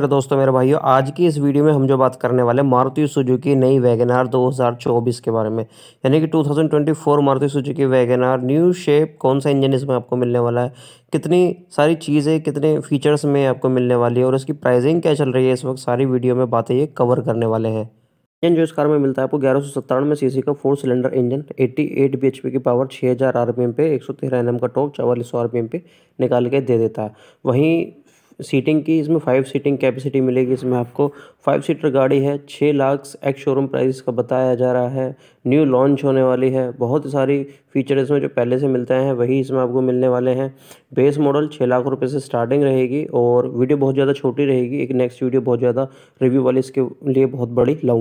नमस्कार दोस्तों मेरे भाइयों आज की इस वीडियो में हम जो बात करने वाले मारुति सुजुकी नई वैगनार 2024 के बारे में यानी कि 2024 Maruti Suzuki WagonR new shape कौन सा इंजन इसमें आपको मिलने वाला है कितनी सारी चीज़ें कितने फीचर्स में आपको मिलने वाली है और इसकी प्राइजिंग क्या चल रही है इस वक्त सारी वीडियो में बातें ये कवर करने वाले हैं इंजन जो इस कार में मिलता है आपको ग्यारह सौ सत्तानवे सी का फोर सिलेंडर इंजन 88 पी की पावर 6000 आरपीएम पे 113 एम का टॉक चवालीस सौ एम पे निकाल के दे देता है वहीं सीटिंग की इसमें फाइव सीटिंग कैपेसिटी मिलेगी इसमें आपको फाइव सीटर गाड़ी है छः लाख एक्स शोरूम प्राइस का बताया जा रहा है न्यू लॉन्च होने वाली है बहुत सारी फीचर इसमें जो पहले से मिलते हैं वही इसमें आपको मिलने वाले हैं बेस मॉडल छः लाख रुपये से स्टार्टिंग रहेगी और वीडियो बहुत ज़्यादा छोटी रहेगी एक नेक्स्ट वीडियो बहुत ज़्यादा रिव्यू वाली इसके लिए बहुत बड़ी लाऊंगी